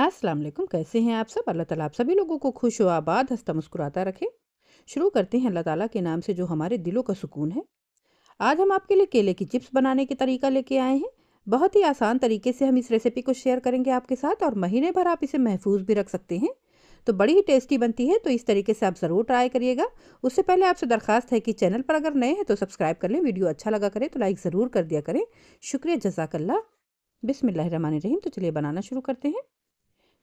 अस्सलाम वालेकुम कैसे हैं आप सब अल्लाह ताला आप सभी लोगों को खुश व आबाद हंसता मुस्कुराता रखे शुरू करते हैं अल्लाह ताला के नाम से जो हमारे दिलों का सुकून है आज हम आपके लिए केले की चिप्स बनाने के तरीका लेके आए हैं बहुत ही आसान तरीके से हम इस रेसिपी को शेयर करेंगे आपके साथ और महीने भर आप इसे महफूज भी रख सकते हैं तो बड़ी ही टेस्टी बनती है तो इस तरीके से आप ज़रूर ट्राई करिएगा उससे पहले आपसे दरखास्त है कि चैनल पर अगर नए हैं तो सब्सक्राइब कर लें वीडियो अच्छा लगा करें तो लाइक ज़रूर कर दिया करें शुक्रिया जजाकल्ला बिसमिल्ल रहीम तो चलिए बनाना शुरू करते हैं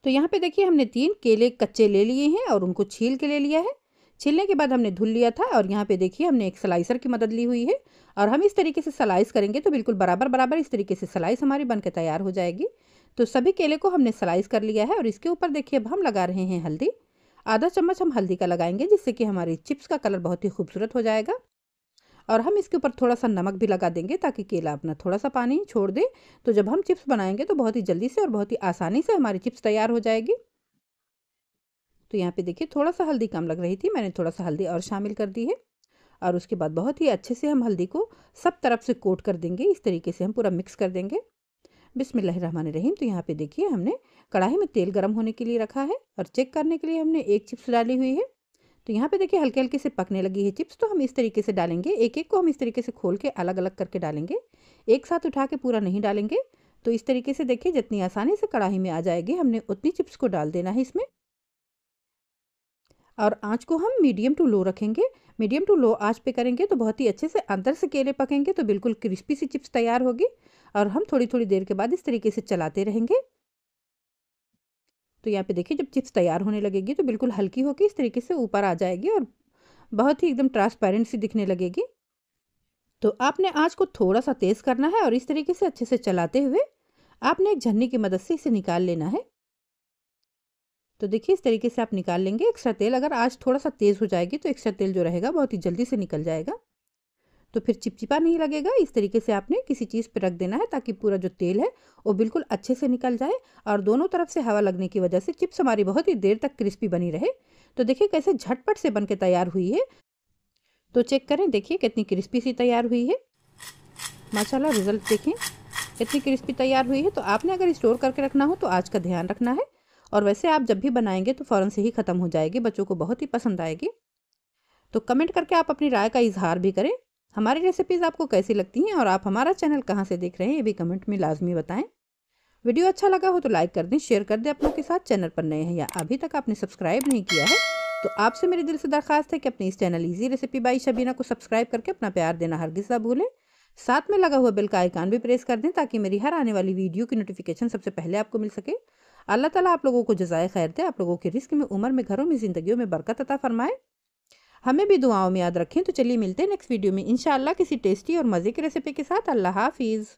तो यहाँ पे देखिए हमने तीन केले कच्चे ले लिए हैं और उनको छील के ले लिया है छीलने के बाद हमने धुल लिया था और यहाँ पे देखिए हमने एक सलाइसर की मदद ली हुई है और हम इस तरीके से सलाइस करेंगे तो बिल्कुल बराबर बराबर इस तरीके से सलाइस हमारी बन के तैयार हो जाएगी तो सभी केले को हमने सलाइस कर लिया है और इसके ऊपर देखिए अब हम लगा रहे हैं हल्दी आधा चम्मच हम हल्दी का लगाएंगे जिससे कि हमारी चिप्स का कलर बहुत ही खूबसूरत हो जाएगा और हम इसके ऊपर थोड़ा सा नमक भी लगा देंगे ताकि केला अपना थोड़ा सा पानी छोड़ दे तो जब हम चिप्स बनाएंगे तो बहुत ही जल्दी से और बहुत ही आसानी से हमारी चिप्स तैयार हो जाएगी तो यहाँ पे देखिए थोड़ा सा हल्दी कम लग रही थी मैंने थोड़ा सा हल्दी और शामिल कर दी है और उसके बाद बहुत ही अच्छे से हम हल्दी को सब तरफ से कोट कर देंगे इस तरीके से हम पूरा मिक्स कर देंगे रहीम तो यहाँ पे देखिए हमने कढ़ाई में तेल गर्म होने के लिए रखा है और चेक करने के लिए हमने एक चिप्स डाली हुई है तो यहाँ पे देखिए हल्के हल्के से पकने लगी है चिप्स तो हम इस तरीके से डालेंगे एक एक को हम इस तरीके से खोल के अलग अलग करके डालेंगे एक साथ उठा के पूरा नहीं डालेंगे तो इस तरीके से देखिए जितनी आसानी से कढ़ाई में आ जाएगी हमने उतनी चिप्स को डाल देना है इसमें और आँच को हम मीडियम टू लो रखेंगे मीडियम टू लो आँच पे करेंगे तो बहुत ही अच्छे से अंदर से केले पकेंगे तो बिल्कुल क्रिस्पी सी चिप्स तैयार होगी और हम थोड़ी थोड़ी देर के बाद इस तरीके से चलाते रहेंगे तो यहाँ पे देखिए जब चिप्स तैयार होने लगेगी तो बिल्कुल हल्की होकर इस तरीके से ऊपर आ जाएगी और बहुत ही एकदम ट्रांसपेरेंट सी दिखने लगेगी तो आपने आँच को थोड़ा सा तेज़ करना है और इस तरीके से अच्छे से चलाते हुए आपने एक झन्नी की मदद से इसे निकाल लेना है तो देखिए इस तरीके से आप निकाल लेंगे एक्स्ट्रा तेल अगर आज थोड़ा सा तेज़ हो जाएगी तो एक्स्ट्रा तेल जो रहेगा बहुत ही जल्दी से निकल जाएगा तो फिर चिपचिपा नहीं लगेगा इस तरीके से आपने किसी चीज़ पर रख देना है ताकि पूरा जो तेल है वो बिल्कुल अच्छे से निकल जाए और दोनों तरफ से हवा लगने की वजह से चिप्स हमारी बहुत ही देर तक क्रिस्पी बनी रहे तो देखिए कैसे झटपट से बन के तैयार हुई है तो चेक करें देखिए कितनी क्रिस्पी सी तैयार हुई है माशाल्लाह रिजल्ट देखें कितनी क्रिस्पी तैयार हुई है तो आपने अगर स्टोर करके रखना हो तो आज का ध्यान रखना है और वैसे आप जब भी बनाएंगे तो फ़ौरन से ही ख़त्म हो जाएगी बच्चों को बहुत ही पसंद आएगी तो कमेंट करके आप अपनी राय का इजहार भी करें हमारी रेसिपीज़ आपको कैसी लगती हैं और आप हमारा चैनल कहाँ से देख रहे हैं ये भी कमेंट में लाजमी बताएं वीडियो अच्छा लगा हो तो लाइक कर दें शेयर कर दें अपनों के साथ चैनल पर नए हैं या अभी तक आपने सब्सक्राइब नहीं किया है तो आपसे मेरे दिल से दरखास्त है कि अपने इस channel easy recipe by Shabina को सब्सक्राइब करके अपना प्यार देना हर गिस्सा भूलें साथ में लगा हुआ बिल का आइकान भी प्रेस कर दें ताकि मेरी हर आने वाली वीडियो की नोटिफिकेशन सबसे पहले आपको मिल सके अल्लाह ताला आप लोगों को जजाय खैर दे आप लोगों के रिस्क में उम्र में घरों में ज़िंदगियों में बरकत अता फरमाए हमें भी दुआओं में याद रखें तो चलिए मिलते हैं नेक्स्ट वीडियो में इनशाला किसी टेस्टी और मज़े की रेसिपी के साथ अल्लाह हाफिज़